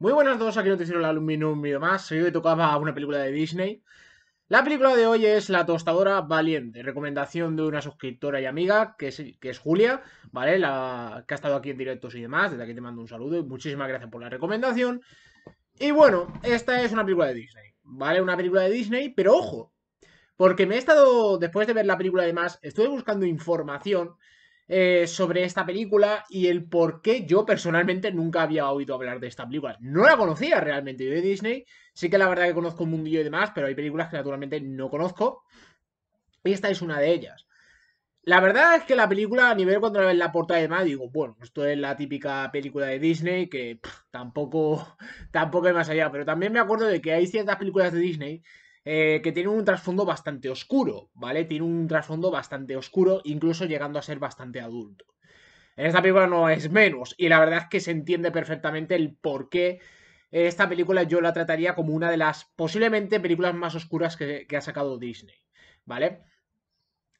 Muy buenas a todos, aquí Noticiero La Aluminum y demás. más. Hoy tocaba una película de Disney. La película de hoy es La Tostadora Valiente, recomendación de una suscriptora y amiga, que es, que es Julia, ¿vale? La que ha estado aquí en directos y demás. Desde aquí te mando un saludo y muchísimas gracias por la recomendación. Y bueno, esta es una película de Disney, ¿vale? Una película de Disney, pero ojo, porque me he estado, después de ver la película además, estuve buscando información eh, sobre esta película y el por qué yo personalmente nunca había oído hablar de esta película. No la conocía realmente yo de Disney. Sí que la verdad que conozco un mundillo y demás, pero hay películas que naturalmente no conozco. Y esta es una de ellas. La verdad es que la película, a nivel cuando la ves la portada de más, digo, bueno, esto es la típica película de Disney que tampoco, tampoco es más allá. Pero también me acuerdo de que hay ciertas películas de Disney eh, que tiene un trasfondo bastante oscuro, ¿vale? Tiene un trasfondo bastante oscuro, incluso llegando a ser bastante adulto. En esta película no es menos, y la verdad es que se entiende perfectamente el por qué esta película yo la trataría como una de las posiblemente películas más oscuras que, ha sacado Disney, ¿vale?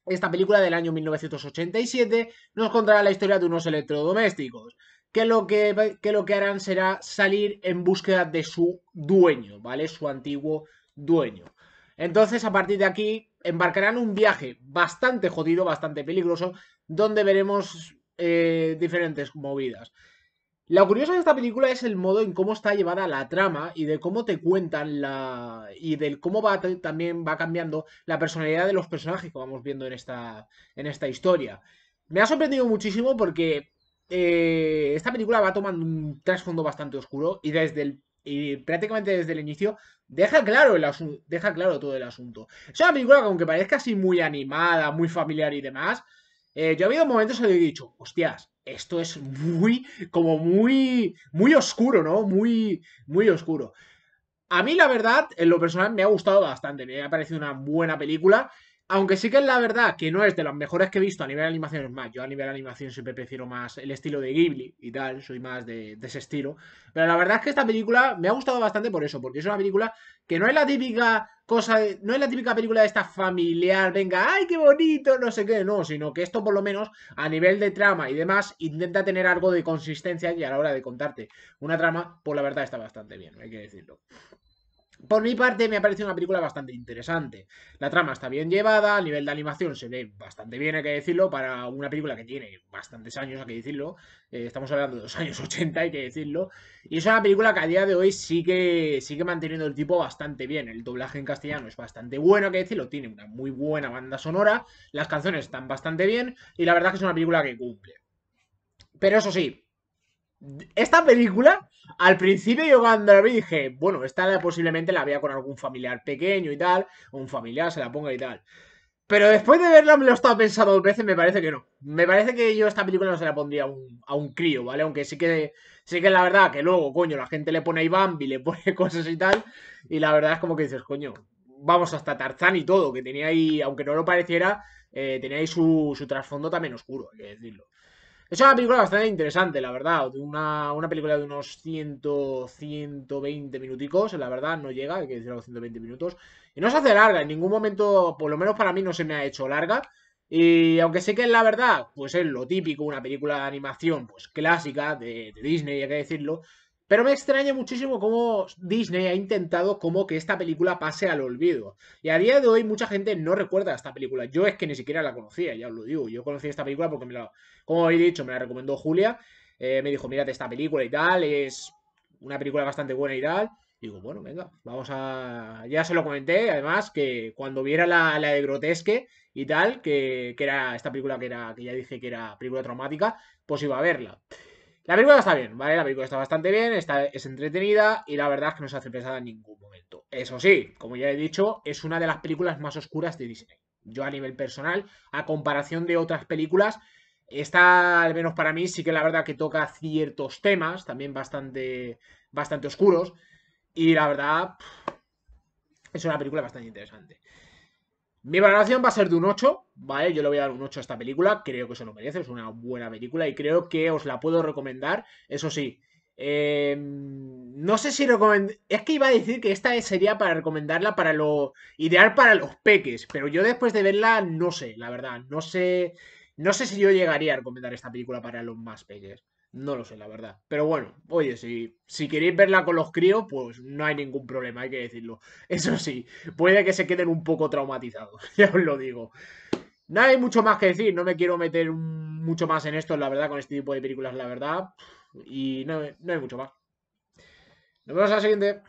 Esta película del año 1987 nos contará la historia de unos electrodomésticos, que lo que lo que harán será salir en búsqueda de su dueño, ¿vale? Su antiguo dueño. Entonces, a partir de aquí, embarcarán un viaje bastante jodido, bastante peligroso, donde veremos eh, diferentes movidas. Lo curioso de esta película es el modo en cómo está llevada la trama y de cómo te cuentan la. y del cómo va también va cambiando la personalidad de los personajes que vamos viendo en esta, en esta historia. Me ha sorprendido muchísimo porque eh, esta película va tomando un trasfondo bastante oscuro y desde el y prácticamente desde el inicio deja claro, deja claro todo el asunto. Es una película que aunque parezca así muy animada, muy familiar y demás, eh, yo ha habido momentos en que he dicho, hostias, esto es muy, como muy, muy oscuro, ¿no? Muy, muy oscuro. A mí la verdad, en lo personal, me ha gustado bastante, me ha parecido una buena película aunque sí que es la verdad que no es de las mejores que he visto a nivel de animación, es más, yo a nivel de animación siempre prefiero más el estilo de Ghibli y tal, soy más de, ese estilo. Pero la verdad es que esta película me ha gustado bastante por eso, porque es una película que no es la típica cosa, no es la típica película de esta familiar, venga, ay, qué bonito, no sé qué, no, sino que esto por lo menos a nivel de trama y demás intenta tener algo de consistencia y a la hora de contarte una trama, pues la verdad está bastante bien, hay que decirlo. Por mi parte, me ha parecido una película bastante interesante. La trama está bien llevada, el nivel de animación se ve bastante bien, hay que decirlo, para una película que tiene bastantes años, hay que decirlo. Eh, estamos hablando de los años 80, hay que decirlo. Y es una película que a día de hoy sigue, sigue manteniendo el tipo bastante bien. El doblaje en castellano es bastante bueno, hay que decirlo. Tiene una muy buena banda sonora, las canciones están bastante bien, y la verdad es que es una película que cumple. Pero eso sí, esta película, al principio yo cuando la vi dije, bueno, esta posiblemente la vea con algún familiar pequeño y tal, o un familiar se la ponga y tal. Pero después de verla me lo estaba pensando dos veces, me parece que no. Me parece que yo esta película no se la pondría a un, crío, ¿vale? Aunque sí que sí que la verdad que luego, coño, la gente le pone a y le pone cosas y tal, y la verdad es como que dices, coño, vamos hasta Tarzán y todo, que tenía ahí, aunque no lo pareciera, eh, tenía ahí su, su trasfondo también oscuro, hay que decirlo. Es una película bastante interesante, la verdad. Una, una película de unos 100, 120 minuticos, la verdad, no llega, hay que decirlo, 120 minutos. Y no se hace larga, en ningún momento, por lo menos para mí, no se me ha hecho larga. Y aunque sé que es la verdad, pues es lo típico, una película de animación, pues clásica, de Disney, hay que decirlo. Pero me extraña muchísimo cómo Disney ha intentado como que esta película pase al olvido. Y a día de hoy mucha gente no recuerda esta película. Yo es que ni siquiera la conocía, ya os lo digo. Yo conocí esta película porque me la, como he dicho, me la recomendó Julia. Eh, me dijo, mírate esta película y tal, es una película bastante buena y tal. Y digo, bueno, venga, vamos a... Ya se lo comenté, además, que cuando viera la, la de Grotesque y tal, que, que, era esta película que, era, que ya dije que era película traumática, pues iba a verla. La película está bien, ¿vale? La película está bastante bien, está, es entretenida y la verdad es que no se hace pesada en ningún momento. Eso sí, como ya he dicho, es una de las películas más oscuras de Disney. Yo a nivel personal, a comparación de otras películas, esta, al menos para mí, sí que la verdad que toca ciertos temas, también bastante, bastante oscuros. Y la verdad, es una película bastante interesante. Mi valoración va a ser de un 8, ¿vale? Yo le voy a dar un 8 a esta película, creo que eso lo merece, es una buena película y creo que os la puedo recomendar, eso sí. Em, no sé si recomendar. Es que iba a decir que esta sería para recomendarla para lo. ideal para los peques, pero yo después de verla no sé, la verdad, no sé. No sé si yo llegaría a recomendar esta película para los más peques. No lo sé, la verdad. Pero bueno, oye, si, si queréis verla con los críos, pues no hay ningún problema, hay que decirlo. Eso sí, puede que se queden un poco traumatizados, ya os lo digo. No hay mucho más que decir, no me quiero meter mucho más en esto, la verdad, con este tipo de películas, la verdad. Y no, hay mucho más. Nos vemos en la siguiente.